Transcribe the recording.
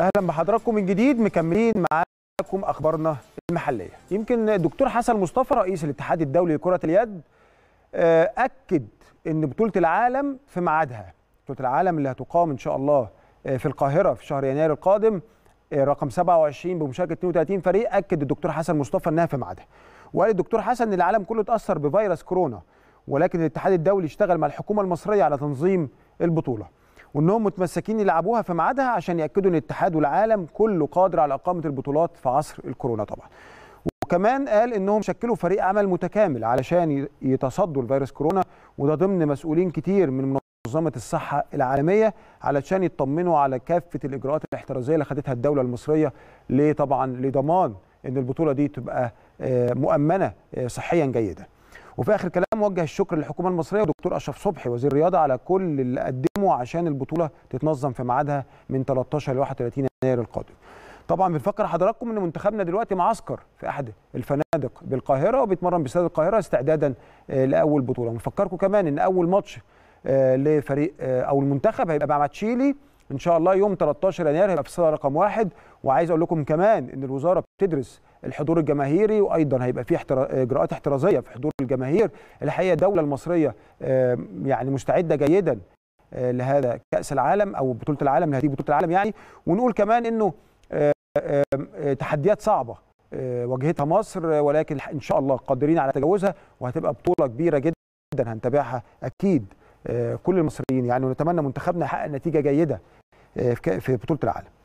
اهلا بحضراتكم من جديد مكملين معاكم اخبارنا المحليه يمكن الدكتور حسن مصطفى رئيس الاتحاد الدولي لكره اليد آه، اكد ان بطوله العالم في ميعادها بطوله العالم اللي هتقام ان شاء الله آه، في القاهره في شهر يناير القادم آه، رقم 27 بمشاركه 32 فريق اكد الدكتور حسن مصطفى انها في ميعادها وقال الدكتور حسن ان العالم كله اتاثر بفيروس كورونا ولكن الاتحاد الدولي اشتغل مع الحكومه المصريه على تنظيم البطوله وانهم متمسكين يلعبوها في ميعادها عشان ياكدوا ان الاتحاد والعالم كله قادر على اقامه البطولات في عصر الكورونا طبعا وكمان قال انهم شكلوا فريق عمل متكامل علشان يتصدوا لفيروس كورونا وده ضمن مسؤولين كتير من منظمه الصحه العالميه علشان يطمنوا على كافه الاجراءات الاحترازيه اللي خدتها الدوله المصريه ليه طبعا لضمان ان البطوله دي تبقى آه، مؤمنه آه، صحيا جيدا وفي اخر كلام وجه الشكر للحكومه المصريه ودكتور اشرف صبحي وزير الرياضه على كل اللي قدمه عشان البطوله تتنظم في ميعادها من 13 ل 31 يناير القادم. طبعا بنفكر حضراتكم ان منتخبنا دلوقتي معسكر في احد الفنادق بالقاهره وبيتمرن باستاد القاهره استعدادا آه، لاول بطوله بنفكركم كمان ان اول ماتش آه، لفريق آه، او المنتخب هيبقى مع تشيلي ان شاء الله يوم 13 يناير هيبقى في الصاله رقم واحد وعايز اقول لكم كمان ان الوزاره بتدرس الحضور الجماهيري وايضا هيبقى في احترا... اجراءات احترازيه في حضور الجماهير الحقيقه الدوله المصريه يعني مستعده جيدا آه، لهذا كاس العالم او بطوله العالم لهذه بطوله العالم يعني ونقول كمان انه آه، آه، تحديات صعبه واجهتها مصر ولكن ان شاء الله قادرين على تجاوزها وهتبقى بطوله كبيره جدا هنتابعها اكيد آه، كل المصريين يعني ونتمنى منتخبنا يحقق نتيجه جيده آه، في بطوله العالم